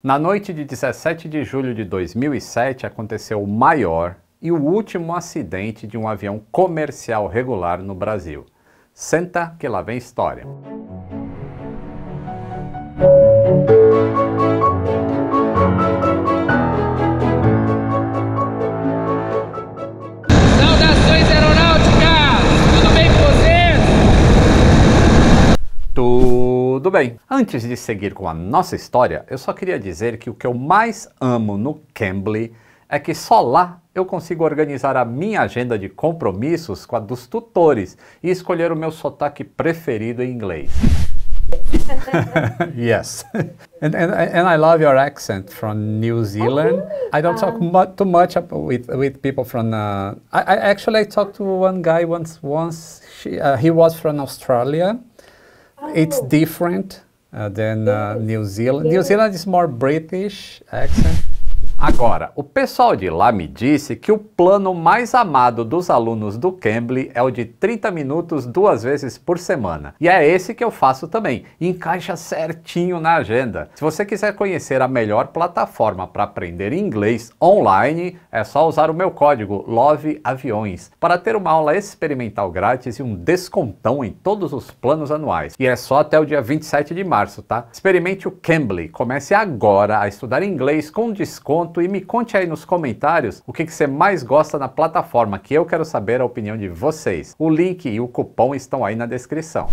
Na noite de 17 de julho de 2007 aconteceu o maior e o último acidente de um avião comercial regular no Brasil. Senta que lá vem história. Tudo bem. Antes de seguir com a nossa história, eu só queria dizer que o que eu mais amo no Cambly é que só lá eu consigo organizar a minha agenda de compromissos com a dos tutores e escolher o meu sotaque preferido em inglês. yes. And, and, and I love your accent from New Zealand. Oh, I don't talk much, too much with, with people from. Uh, I, I, actually talked to one guy once. Once she, uh, he was from Australia, It's different uh, than uh, New Zealand. New Zealand is more British accent. Agora, o pessoal de lá me disse que o plano mais amado dos alunos do Cambly é o de 30 minutos duas vezes por semana. E é esse que eu faço também, encaixa certinho na agenda. Se você quiser conhecer a melhor plataforma para aprender inglês online, é só usar o meu código LOVEAVIões para ter uma aula experimental grátis e um descontão em todos os planos anuais. E é só até o dia 27 de março, tá? Experimente o Cambly, comece agora a estudar inglês com desconto e me conte aí nos comentários o que, que você mais gosta na plataforma, que eu quero saber a opinião de vocês. O link e o cupom estão aí na descrição.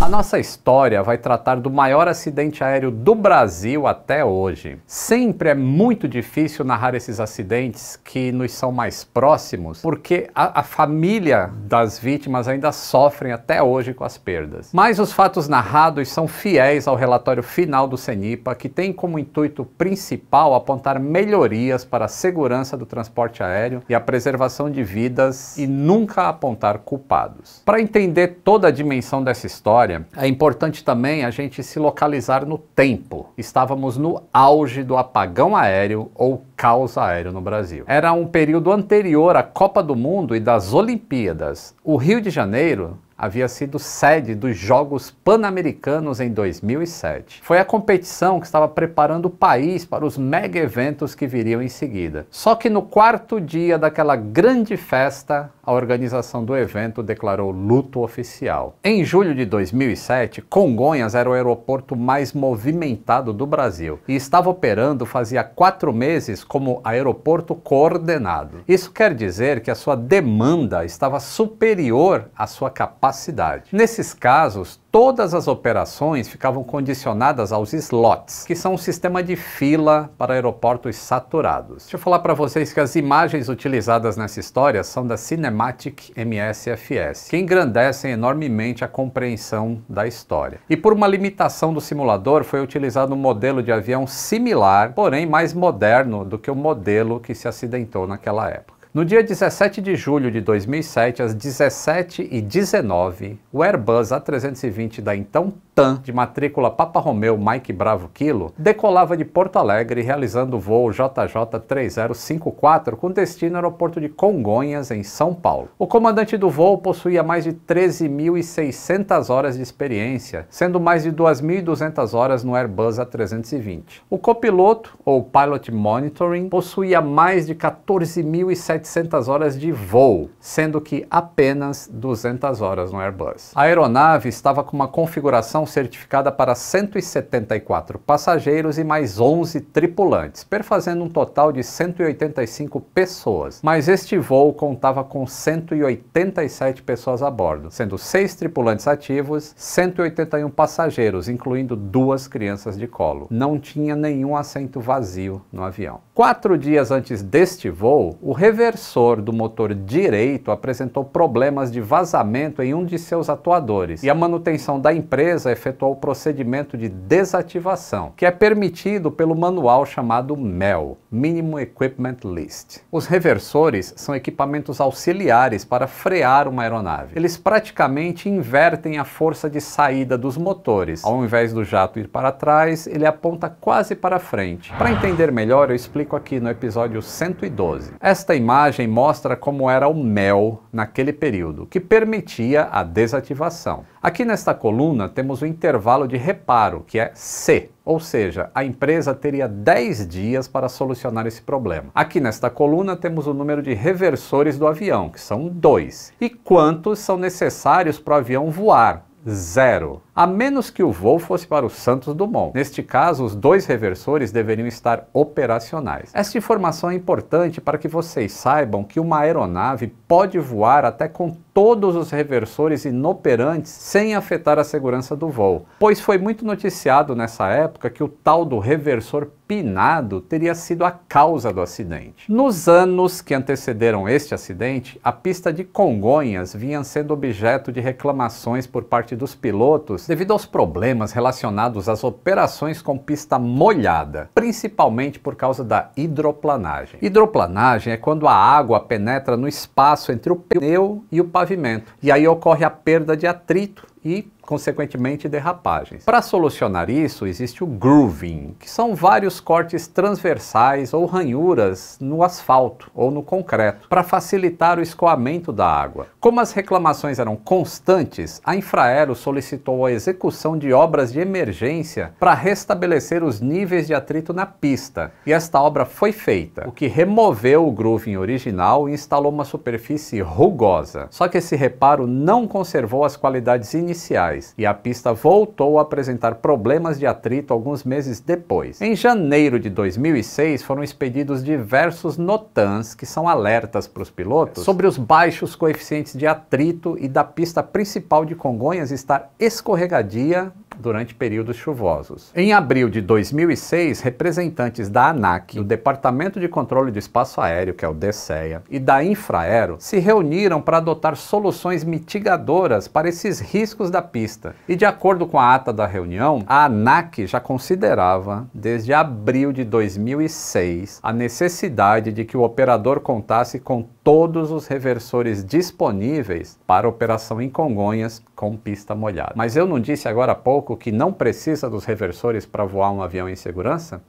A nossa história vai tratar do maior acidente aéreo do Brasil até hoje. Sempre é muito difícil narrar esses acidentes que nos são mais próximos, porque a, a família das vítimas ainda sofrem até hoje com as perdas. Mas os fatos narrados são fiéis ao relatório final do CENIPA, que tem como intuito principal apontar melhorias para a segurança do transporte aéreo e a preservação de vidas e nunca apontar culpados. Para entender toda a dimensão dessa história, história, é importante também a gente se localizar no tempo. Estávamos no auge do apagão aéreo ou caos aéreo no Brasil. Era um período anterior à Copa do Mundo e das Olimpíadas. O Rio de Janeiro havia sido sede dos Jogos Pan-Americanos em 2007. Foi a competição que estava preparando o país para os mega eventos que viriam em seguida. Só que no quarto dia daquela grande festa, a organização do evento declarou luto oficial. Em julho de 2007, Congonhas era o aeroporto mais movimentado do Brasil e estava operando fazia quatro meses como aeroporto coordenado. Isso quer dizer que a sua demanda estava superior à sua capacidade. Nesses casos, Todas as operações ficavam condicionadas aos slots, que são um sistema de fila para aeroportos saturados. Deixa eu falar para vocês que as imagens utilizadas nessa história são da Cinematic MSFS, que engrandecem enormemente a compreensão da história. E por uma limitação do simulador, foi utilizado um modelo de avião similar, porém mais moderno do que o modelo que se acidentou naquela época. No dia 17 de julho de 2007, às 17h19, o Airbus A320 da então TAM, de matrícula Papa Romeu Mike Bravo Kilo, decolava de Porto Alegre realizando o voo JJ3054 com destino ao aeroporto de Congonhas, em São Paulo. O comandante do voo possuía mais de 13.600 horas de experiência, sendo mais de 2.200 horas no Airbus A320. O copiloto, ou Pilot Monitoring, possuía mais de 14.700 horas de voo, sendo que apenas 200 horas no Airbus. A aeronave estava com uma configuração certificada para 174 passageiros e mais 11 tripulantes, perfazendo um total de 185 pessoas. Mas este voo contava com 187 pessoas a bordo, sendo 6 tripulantes ativos, 181 passageiros, incluindo duas crianças de colo. Não tinha nenhum assento vazio no avião. Quatro dias antes deste voo, o reversor do motor direito apresentou problemas de vazamento em um de seus atuadores e a manutenção da empresa efetuar o procedimento de desativação, que é permitido pelo manual chamado MEL. Minimum Equipment List. Os reversores são equipamentos auxiliares para frear uma aeronave. Eles praticamente invertem a força de saída dos motores. Ao invés do jato ir para trás, ele aponta quase para frente. Para entender melhor, eu explico aqui no episódio 112. Esta imagem mostra como era o MEL naquele período, que permitia a desativação. Aqui nesta coluna temos o intervalo de reparo, que é C. Ou seja, a empresa teria 10 dias para solucionar esse problema. Aqui nesta coluna temos o número de reversores do avião, que são dois. E quantos são necessários para o avião voar? Zero a menos que o voo fosse para o Santos Dumont. Neste caso, os dois reversores deveriam estar operacionais. Esta informação é importante para que vocês saibam que uma aeronave pode voar até com todos os reversores inoperantes sem afetar a segurança do voo, pois foi muito noticiado nessa época que o tal do reversor pinado teria sido a causa do acidente. Nos anos que antecederam este acidente, a pista de Congonhas vinha sendo objeto de reclamações por parte dos pilotos Devido aos problemas relacionados às operações com pista molhada, principalmente por causa da hidroplanagem. Hidroplanagem é quando a água penetra no espaço entre o pneu e o pavimento, e aí ocorre a perda de atrito e consequentemente derrapagens. Para solucionar isso, existe o grooving, que são vários cortes transversais ou ranhuras no asfalto ou no concreto, para facilitar o escoamento da água. Como as reclamações eram constantes, a Infraero solicitou a execução de obras de emergência para restabelecer os níveis de atrito na pista, e esta obra foi feita, o que removeu o grooving original e instalou uma superfície rugosa. Só que esse reparo não conservou as qualidades iniciais e a pista voltou a apresentar problemas de atrito alguns meses depois. Em janeiro de 2006, foram expedidos diversos NOTANs, que são alertas para os pilotos, sobre os baixos coeficientes de atrito e da pista principal de Congonhas estar escorregadia durante períodos chuvosos. Em abril de 2006, representantes da ANAC, do Departamento de Controle do Espaço Aéreo, que é o DCEA, e da Infraero, se reuniram para adotar soluções mitigadoras para esses riscos da pista. E de acordo com a ata da reunião, a ANAC já considerava, desde abril de 2006, a necessidade de que o operador contasse com todos os reversores disponíveis para operação em Congonhas com pista molhada. Mas eu não disse agora há pouco que não precisa dos reversores para voar um avião em segurança?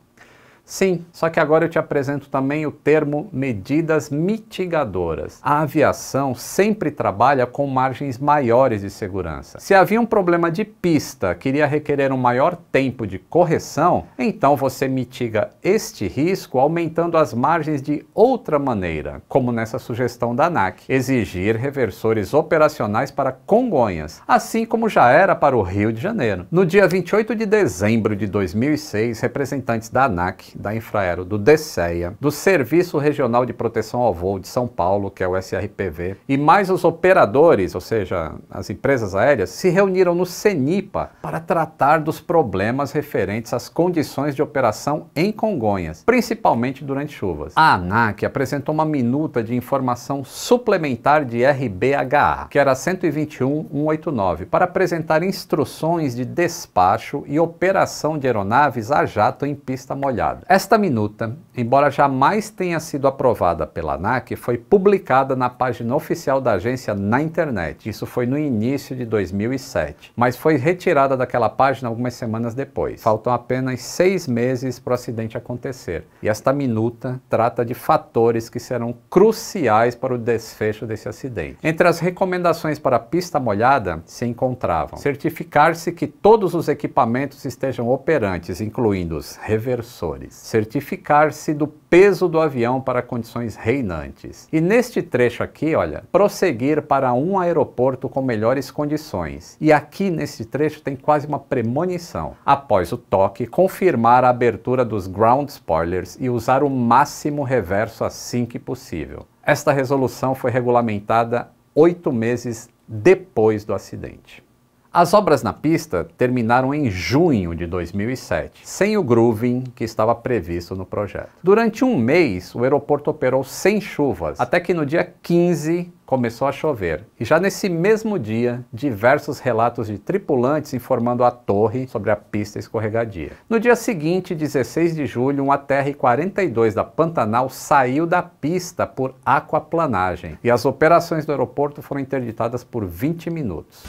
Sim, só que agora eu te apresento também o termo medidas mitigadoras. A aviação sempre trabalha com margens maiores de segurança. Se havia um problema de pista que iria requerer um maior tempo de correção, então você mitiga este risco aumentando as margens de outra maneira, como nessa sugestão da ANAC, exigir reversores operacionais para Congonhas, assim como já era para o Rio de Janeiro. No dia 28 de dezembro de 2006, representantes da ANAC da Infraero, do DSEA, do Serviço Regional de Proteção ao Voo de São Paulo, que é o SRPV, e mais os operadores, ou seja, as empresas aéreas, se reuniram no CENIPA para tratar dos problemas referentes às condições de operação em Congonhas, principalmente durante chuvas. A ANAC apresentou uma minuta de informação suplementar de RBHA, que era 121189, para apresentar instruções de despacho e operação de aeronaves a jato em pista molhada. Esta minuta, embora jamais tenha sido aprovada pela ANAC, foi publicada na página oficial da agência na internet. Isso foi no início de 2007, mas foi retirada daquela página algumas semanas depois. Faltam apenas seis meses para o acidente acontecer. E esta minuta trata de fatores que serão cruciais para o desfecho desse acidente. Entre as recomendações para a pista molhada se encontravam certificar-se que todos os equipamentos estejam operantes, incluindo os reversores certificar-se do peso do avião para condições reinantes. E neste trecho aqui, olha, prosseguir para um aeroporto com melhores condições. E aqui neste trecho tem quase uma premonição. Após o toque, confirmar a abertura dos ground spoilers e usar o máximo reverso assim que possível. Esta resolução foi regulamentada oito meses depois do acidente. As obras na pista terminaram em junho de 2007, sem o grooving que estava previsto no projeto. Durante um mês, o aeroporto operou sem chuvas, até que no dia 15 começou a chover. E já nesse mesmo dia, diversos relatos de tripulantes informando a torre sobre a pista escorregadia. No dia seguinte, 16 de julho, um ATR-42 da Pantanal saiu da pista por aquaplanagem e as operações do aeroporto foram interditadas por 20 minutos.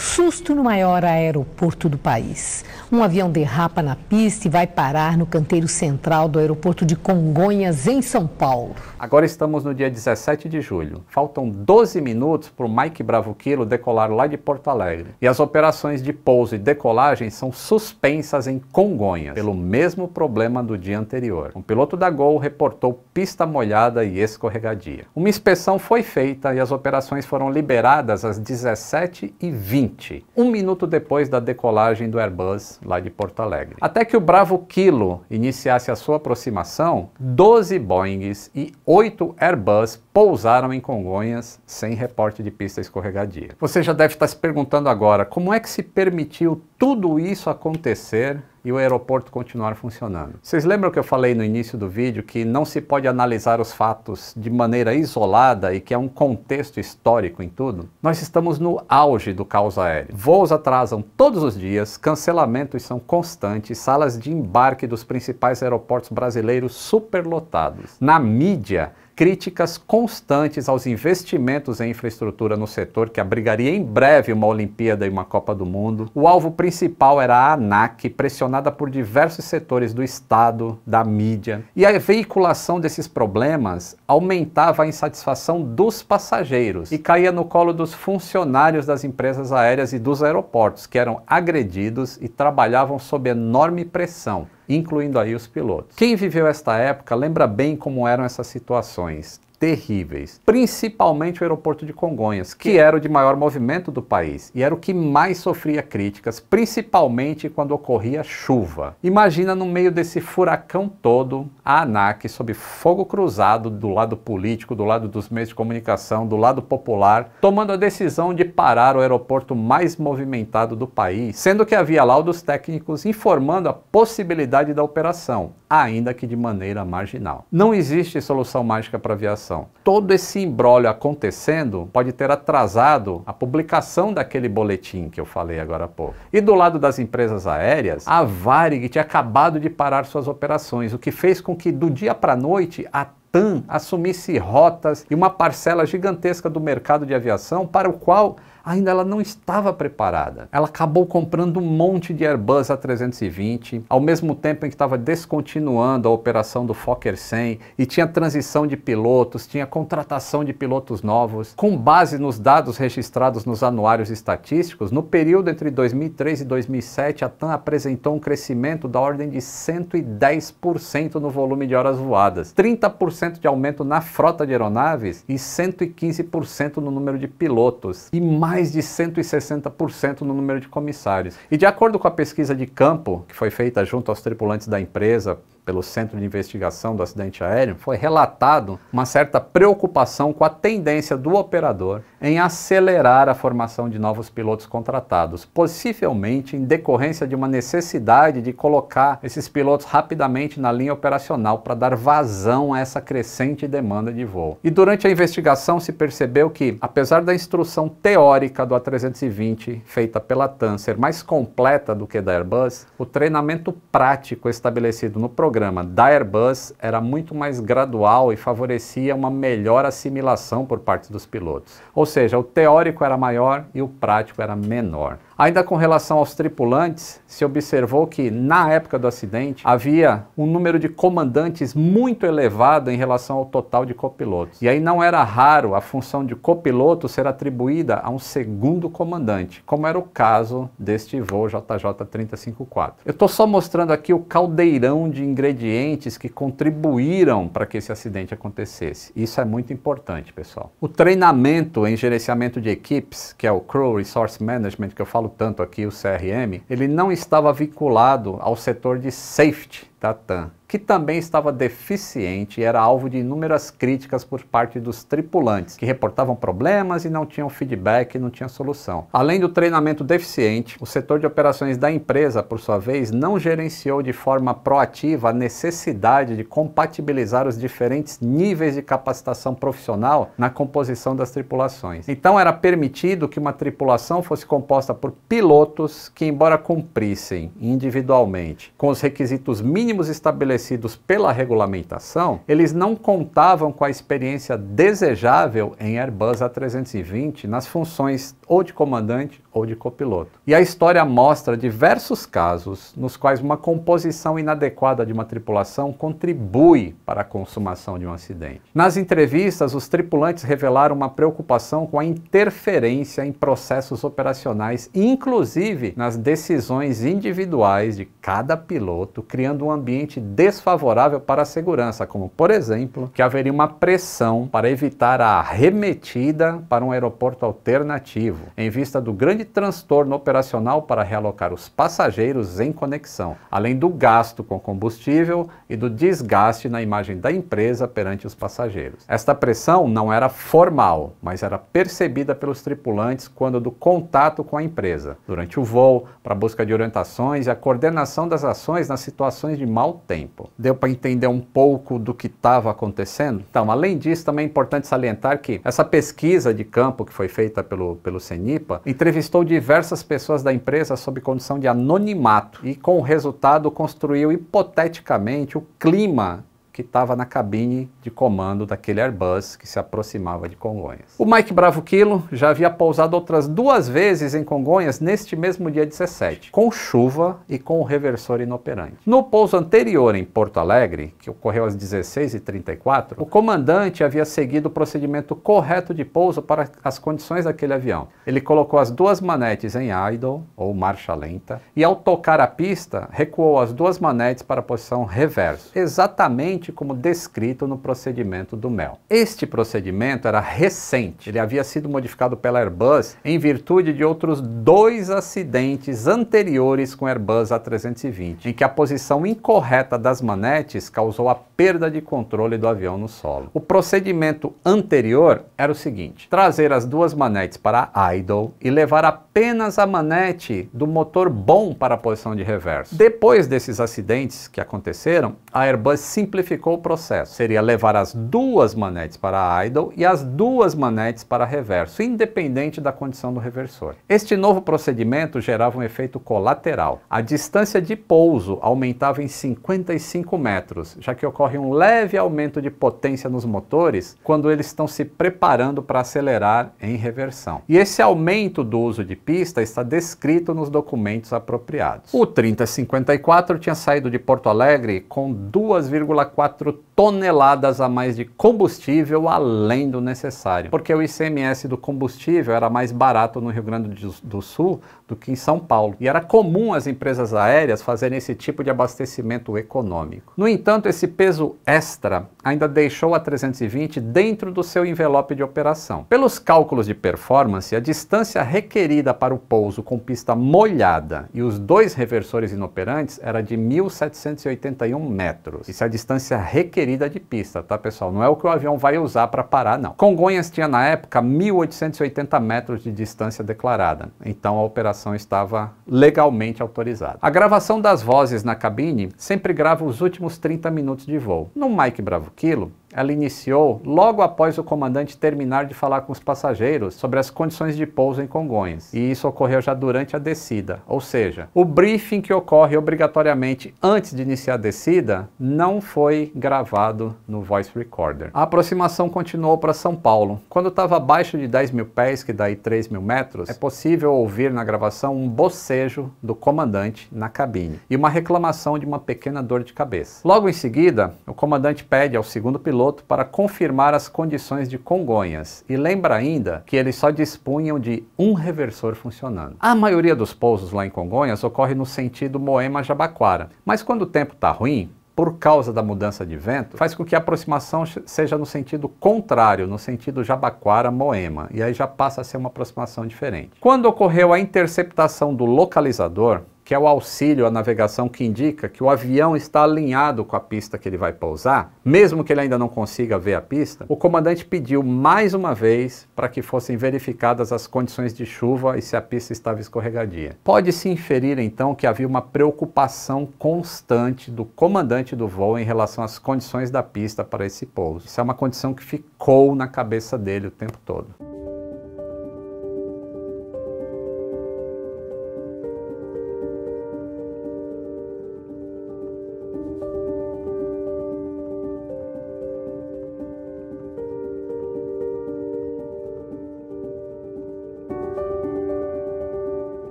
Susto no maior aeroporto do país. Um avião derrapa na pista e vai parar no canteiro central do aeroporto de Congonhas, em São Paulo. Agora estamos no dia 17 de julho. Faltam 12 minutos para o Mike Bravo Quilo decolar lá de Porto Alegre. E as operações de pouso e decolagem são suspensas em Congonhas, pelo mesmo problema do dia anterior. Um piloto da Gol reportou pista molhada e escorregadia. Uma inspeção foi feita e as operações foram liberadas às 17h20. 20, um minuto depois da decolagem do Airbus lá de Porto Alegre. Até que o Bravo Kilo iniciasse a sua aproximação, 12 Boeings e 8 Airbus pousaram em Congonhas sem reporte de pista escorregadia. Você já deve estar se perguntando agora, como é que se permitiu tudo isso acontecer e o aeroporto continuar funcionando. Vocês lembram que eu falei no início do vídeo que não se pode analisar os fatos de maneira isolada e que é um contexto histórico em tudo? Nós estamos no auge do caos aéreo. Voos atrasam todos os dias, cancelamentos são constantes, salas de embarque dos principais aeroportos brasileiros superlotados. Na mídia, críticas constantes aos investimentos em infraestrutura no setor, que abrigaria em breve uma Olimpíada e uma Copa do Mundo. O alvo principal era a ANAC, pressionada por diversos setores do Estado, da mídia. E a veiculação desses problemas aumentava a insatisfação dos passageiros e caía no colo dos funcionários das empresas aéreas e dos aeroportos, que eram agredidos e trabalhavam sob enorme pressão incluindo aí os pilotos. Quem viveu esta época lembra bem como eram essas situações terríveis, principalmente o aeroporto de Congonhas, que era o de maior movimento do país e era o que mais sofria críticas, principalmente quando ocorria chuva. Imagina no meio desse furacão todo, a ANAC sob fogo cruzado do lado político, do lado dos meios de comunicação, do lado popular, tomando a decisão de parar o aeroporto mais movimentado do país, sendo que havia laudos técnicos informando a possibilidade da operação ainda que de maneira marginal. Não existe solução mágica para a aviação. Todo esse embrólio acontecendo pode ter atrasado a publicação daquele boletim que eu falei agora há pouco. E do lado das empresas aéreas, a Varig tinha acabado de parar suas operações, o que fez com que do dia para a noite a TAM assumisse rotas e uma parcela gigantesca do mercado de aviação para o qual ainda ela não estava preparada. Ela acabou comprando um monte de Airbus A320, ao mesmo tempo em que estava descontinuando a operação do Fokker 100 e tinha transição de pilotos, tinha contratação de pilotos novos. Com base nos dados registrados nos anuários estatísticos, no período entre 2003 e 2007, a TAM apresentou um crescimento da ordem de 110% no volume de horas voadas, 30% de aumento na frota de aeronaves e 115% no número de pilotos. E mais mais de 160% no número de comissários. E de acordo com a pesquisa de campo que foi feita junto aos tripulantes da empresa pelo Centro de Investigação do Acidente Aéreo, foi relatado uma certa preocupação com a tendência do operador em acelerar a formação de novos pilotos contratados, possivelmente em decorrência de uma necessidade de colocar esses pilotos rapidamente na linha operacional para dar vazão a essa crescente demanda de voo. E durante a investigação se percebeu que, apesar da instrução teórica do A320 feita pela TAM ser mais completa do que da Airbus, o treinamento prático estabelecido no programa programa da Airbus era muito mais gradual e favorecia uma melhor assimilação por parte dos pilotos. Ou seja, o teórico era maior e o prático era menor. Ainda com relação aos tripulantes, se observou que, na época do acidente, havia um número de comandantes muito elevado em relação ao total de copilotos. E aí não era raro a função de copiloto ser atribuída a um segundo comandante, como era o caso deste voo JJ354. Eu estou só mostrando aqui o caldeirão de ingredientes que contribuíram para que esse acidente acontecesse. Isso é muito importante, pessoal. O treinamento em gerenciamento de equipes, que é o Crew Resource Management que eu falo falo tanto aqui, o CRM, ele não estava vinculado ao setor de safety, Tatã, que também estava deficiente e era alvo de inúmeras críticas por parte dos tripulantes, que reportavam problemas e não tinham feedback e não tinham solução. Além do treinamento deficiente, o setor de operações da empresa, por sua vez, não gerenciou de forma proativa a necessidade de compatibilizar os diferentes níveis de capacitação profissional na composição das tripulações. Então era permitido que uma tripulação fosse composta por pilotos que, embora cumprissem individualmente com os requisitos mínimos mínimos estabelecidos pela regulamentação, eles não contavam com a experiência desejável em Airbus A320 nas funções ou de comandante ou de copiloto. E a história mostra diversos casos nos quais uma composição inadequada de uma tripulação contribui para a consumação de um acidente. Nas entrevistas, os tripulantes revelaram uma preocupação com a interferência em processos operacionais, inclusive nas decisões individuais de cada piloto, criando um ambiente desfavorável para a segurança, como, por exemplo, que haveria uma pressão para evitar a arremetida para um aeroporto alternativo, em vista do grande transtorno operacional para realocar os passageiros em conexão, além do gasto com combustível e do desgaste na imagem da empresa perante os passageiros. Esta pressão não era formal, mas era percebida pelos tripulantes quando do contato com a empresa, durante o voo, para busca de orientações e a coordenação das ações nas situações de mau tempo. Deu para entender um pouco do que estava acontecendo? Então, além disso, também é importante salientar que essa pesquisa de campo que foi feita pelo, pelo CENIPA entrevistou diversas pessoas da empresa sob condição de anonimato e, com o resultado, construiu hipoteticamente o clima que estava na cabine de comando daquele Airbus que se aproximava de Congonhas. O Mike Bravo Quilo já havia pousado outras duas vezes em Congonhas neste mesmo dia 17, com chuva e com o reversor inoperante. No pouso anterior em Porto Alegre, que ocorreu às 16h34, o comandante havia seguido o procedimento correto de pouso para as condições daquele avião. Ele colocou as duas manetes em idle, ou marcha lenta, e ao tocar a pista, recuou as duas manetes para a posição reverso, exatamente exatamente como descrito no procedimento do Mel. Este procedimento era recente, ele havia sido modificado pela Airbus em virtude de outros dois acidentes anteriores com Airbus A320, em que a posição incorreta das manetes causou a perda de controle do avião no solo. O procedimento anterior era o seguinte: trazer as duas manetes para idle e levar apenas a manete do motor bom para a posição de reverso. Depois desses acidentes que aconteceram, a Airbus simplificou ficou o processo? Seria levar as duas manetes para idle e as duas manetes para reverso, independente da condição do reversor. Este novo procedimento gerava um efeito colateral. A distância de pouso aumentava em 55 metros, já que ocorre um leve aumento de potência nos motores quando eles estão se preparando para acelerar em reversão. E esse aumento do uso de pista está descrito nos documentos apropriados. O 3054 tinha saído de Porto Alegre com 2,4 4 toneladas a mais de combustível além do necessário, porque o ICMS do combustível era mais barato no Rio Grande do Sul do que em São Paulo, e era comum as empresas aéreas fazerem esse tipo de abastecimento econômico. No entanto, esse peso extra ainda deixou a 320 dentro do seu envelope de operação. Pelos cálculos de performance, a distância requerida para o pouso com pista molhada e os dois reversores inoperantes era de 1.781 metros. E se a distância requerida de pista, tá pessoal? Não é o que o avião vai usar para parar, não. Congonhas tinha na época 1.880 metros de distância declarada, então a operação estava legalmente autorizada. A gravação das vozes na cabine sempre grava os últimos 30 minutos de voo. No Mike Bravo Quilo, ela iniciou logo após o comandante terminar de falar com os passageiros sobre as condições de pouso em Congonhas, e isso ocorreu já durante a descida, ou seja, o briefing que ocorre obrigatoriamente antes de iniciar a descida não foi gravado no voice recorder. A aproximação continuou para São Paulo. Quando estava abaixo de 10 mil pés, que daí 3 mil metros, é possível ouvir na gravação um bocejo do comandante na cabine e uma reclamação de uma pequena dor de cabeça. Logo em seguida, o comandante pede ao segundo piloto piloto para confirmar as condições de Congonhas e lembra ainda que eles só dispunham de um reversor funcionando. A maioria dos pousos lá em Congonhas ocorre no sentido Moema-Jabaquara, mas quando o tempo está ruim, por causa da mudança de vento, faz com que a aproximação seja no sentido contrário, no sentido Jabaquara-Moema, e aí já passa a ser uma aproximação diferente. Quando ocorreu a interceptação do localizador, que é o auxílio à navegação que indica que o avião está alinhado com a pista que ele vai pousar, mesmo que ele ainda não consiga ver a pista, o comandante pediu mais uma vez para que fossem verificadas as condições de chuva e se a pista estava escorregadia. Pode-se inferir então que havia uma preocupação constante do comandante do voo em relação às condições da pista para esse pouso. Isso é uma condição que ficou na cabeça dele o tempo todo.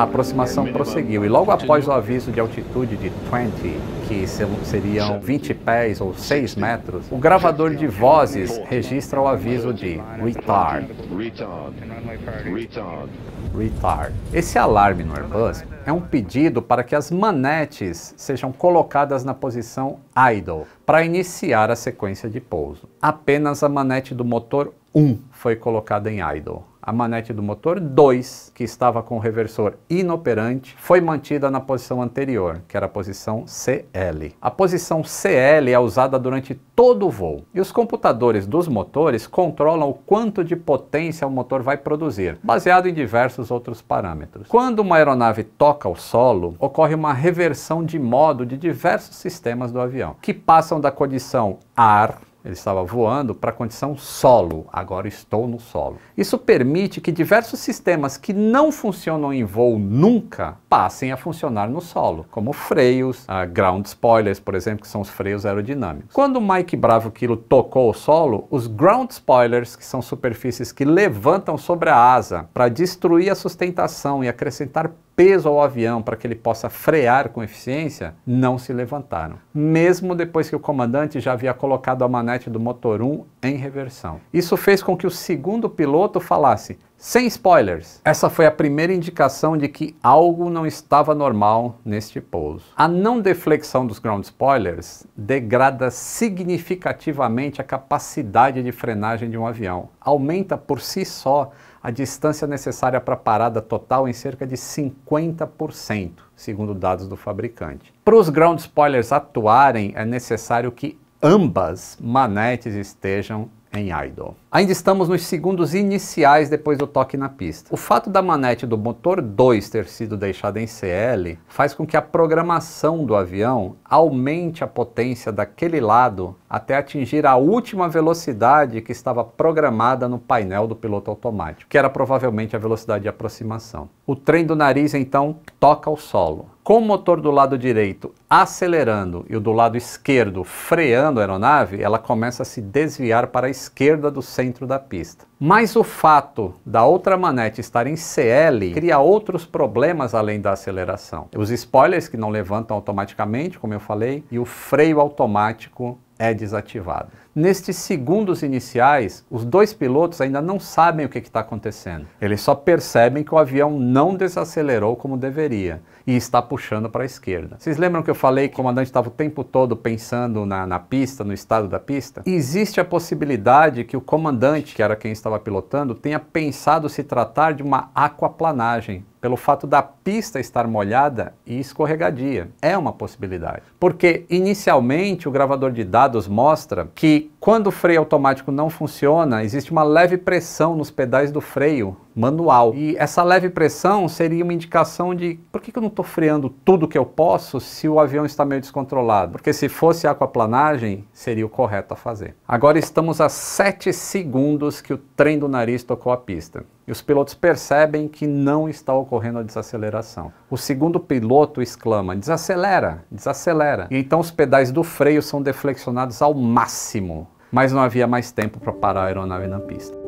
a aproximação prosseguiu e logo após o aviso de altitude de 20, que seriam 20 pés ou 6 metros, o gravador de vozes registra o aviso de retard. Retard. Esse alarme no Airbus é um pedido para que as manetes sejam colocadas na posição idle para iniciar a sequência de pouso. Apenas a manete do motor 1 foi colocada em idle a manete do motor 2, que estava com o reversor inoperante, foi mantida na posição anterior, que era a posição CL. A posição CL é usada durante todo o voo, e os computadores dos motores controlam o quanto de potência o motor vai produzir, baseado em diversos outros parâmetros. Quando uma aeronave toca o solo, ocorre uma reversão de modo de diversos sistemas do avião, que passam da condição ar ele estava voando para a condição solo, agora estou no solo. Isso permite que diversos sistemas que não funcionam em voo nunca passem a funcionar no solo, como freios, uh, ground spoilers, por exemplo, que são os freios aerodinâmicos. Quando o Mike Bravo Kilo tocou o solo, os ground spoilers, que são superfícies que levantam sobre a asa para destruir a sustentação e acrescentar peso ao avião para que ele possa frear com eficiência, não se levantaram, mesmo depois que o comandante já havia colocado a manete do motor 1 em reversão. Isso fez com que o segundo piloto falasse: sem spoilers, essa foi a primeira indicação de que algo não estava normal neste pouso. A não deflexão dos ground spoilers degrada significativamente a capacidade de frenagem de um avião, aumenta por si só a distância necessária para a parada total em cerca de 50%, segundo dados do fabricante. Para os ground spoilers atuarem, é necessário que ambas manetes estejam em idle. Ainda estamos nos segundos iniciais depois do toque na pista. O fato da manete do motor 2 ter sido deixada em CL faz com que a programação do avião aumente a potência daquele lado até atingir a última velocidade que estava programada no painel do piloto automático, que era provavelmente a velocidade de aproximação. O trem do nariz então toca o solo com o motor do lado direito acelerando e o do lado esquerdo freando a aeronave, ela começa a se desviar para a esquerda do centro da pista. Mas o fato da outra manete estar em CL cria outros problemas além da aceleração. Os spoilers que não levantam automaticamente, como eu falei, e o freio automático é desativado. Nestes segundos iniciais, os dois pilotos ainda não sabem o que está acontecendo. Eles só percebem que o avião não desacelerou como deveria e está puxando para a esquerda. Vocês lembram que eu falei que o comandante estava o tempo todo pensando na, na pista, no estado da pista? Existe a possibilidade que o comandante, que era quem estava pilotando, tenha pensado se tratar de uma aquaplanagem, pelo fato da pista estar molhada e escorregadia. É uma possibilidade. Porque, inicialmente, o gravador de dados mostra que week. Quando o freio automático não funciona, existe uma leve pressão nos pedais do freio manual. E essa leve pressão seria uma indicação de por que eu não estou freando tudo que eu posso se o avião está meio descontrolado? Porque se fosse aquaplanagem, seria o correto a fazer. Agora estamos a 7 segundos que o trem do nariz tocou a pista. E os pilotos percebem que não está ocorrendo a desaceleração. O segundo piloto exclama: desacelera, desacelera. E então os pedais do freio são deflexionados ao máximo mas não havia mais tempo para parar a aeronave na pista.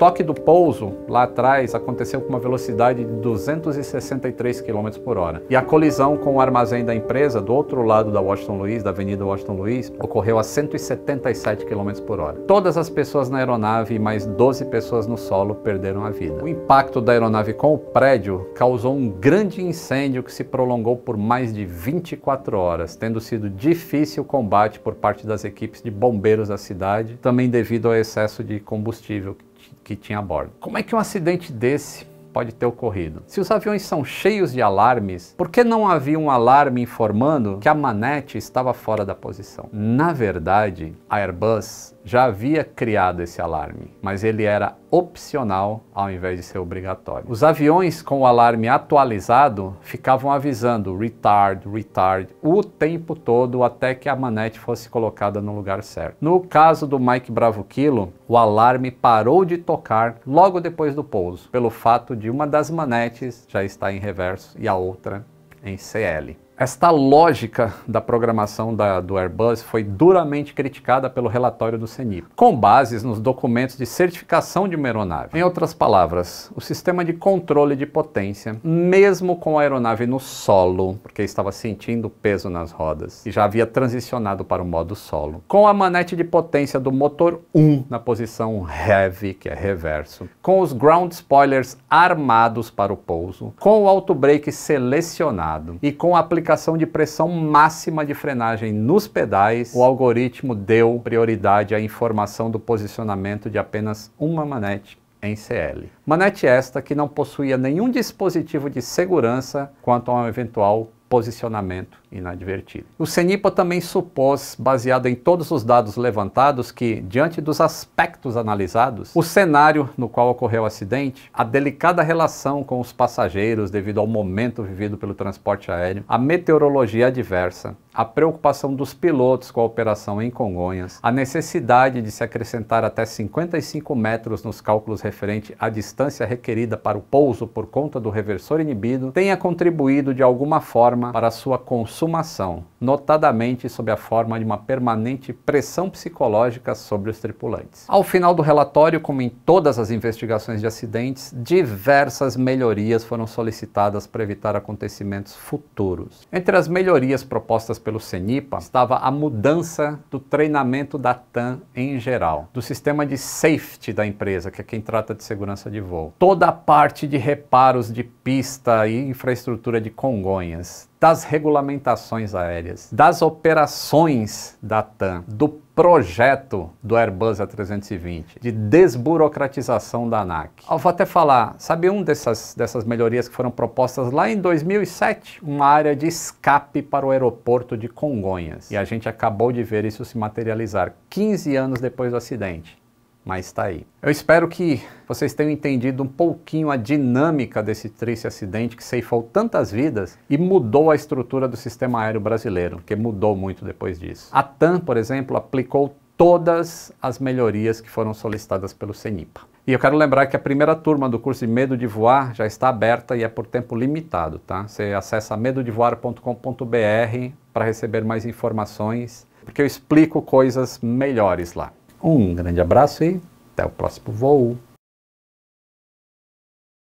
toque do pouso lá atrás aconteceu com uma velocidade de 263 km por hora. E a colisão com o armazém da empresa do outro lado da Washington Luiz, da Avenida Washington Luiz, ocorreu a 177 km por hora. Todas as pessoas na aeronave e mais 12 pessoas no solo perderam a vida. O impacto da aeronave com o prédio causou um grande incêndio que se prolongou por mais de 24 horas, tendo sido difícil o combate por parte das equipes de bombeiros da cidade, também devido ao excesso de combustível que tinha a bordo. Como é que um acidente desse pode ter ocorrido. Se os aviões são cheios de alarmes, por que não havia um alarme informando que a manete estava fora da posição? Na verdade, a Airbus já havia criado esse alarme, mas ele era opcional ao invés de ser obrigatório. Os aviões com o alarme atualizado ficavam avisando retard, retard o tempo todo até que a manete fosse colocada no lugar certo. No caso do Mike Bravo Kilo, o alarme parou de tocar logo depois do pouso, pelo fato de uma das manetes já estar em reverso e a outra em CL. Esta lógica da programação da, do Airbus foi duramente criticada pelo relatório do CENIP, com bases nos documentos de certificação de uma aeronave. Em outras palavras, o sistema de controle de potência, mesmo com a aeronave no solo, porque estava sentindo peso nas rodas e já havia transicionado para o modo solo, com a manete de potência do motor 1 na posição heavy, que é reverso, com os ground spoilers armados para o pouso, com o auto-brake selecionado e com a aplicação aplicação de pressão máxima de frenagem nos pedais, o algoritmo deu prioridade à informação do posicionamento de apenas uma manete em CL. Manete esta que não possuía nenhum dispositivo de segurança quanto a um eventual posicionamento inadvertido. O CENIPA também supôs, baseado em todos os dados levantados, que, diante dos aspectos analisados, o cenário no qual ocorreu o acidente, a delicada relação com os passageiros devido ao momento vivido pelo transporte aéreo, a meteorologia adversa, a preocupação dos pilotos com a operação em Congonhas, a necessidade de se acrescentar até 55 metros nos cálculos referente à distância requerida para o pouso por conta do reversor inibido, tenha contribuído de alguma forma para sua consumação notadamente sob a forma de uma permanente pressão psicológica sobre os tripulantes. Ao final do relatório, como em todas as investigações de acidentes, diversas melhorias foram solicitadas para evitar acontecimentos futuros. Entre as melhorias propostas pelo CENIPA estava a mudança do treinamento da TAM em geral, do sistema de safety da empresa, que é quem trata de segurança de voo. Toda a parte de reparos de pista e infraestrutura de Congonhas, das regulamentações aéreas, das operações da TAM, do projeto do Airbus A320, de desburocratização da ANAC. Eu vou até falar, sabe um dessas, dessas melhorias que foram propostas lá em 2007? Uma área de escape para o aeroporto de Congonhas. E a gente acabou de ver isso se materializar 15 anos depois do acidente mas está aí. Eu espero que vocês tenham entendido um pouquinho a dinâmica desse triste acidente que ceifou tantas vidas e mudou a estrutura do sistema aéreo brasileiro, que mudou muito depois disso. A TAM, por exemplo, aplicou todas as melhorias que foram solicitadas pelo CENIPA. E eu quero lembrar que a primeira turma do curso de Medo de Voar já está aberta e é por tempo limitado, tá? Você acessa medodevoar.com.br para receber mais informações, porque eu explico coisas melhores lá. Um grande abraço e até o próximo voo.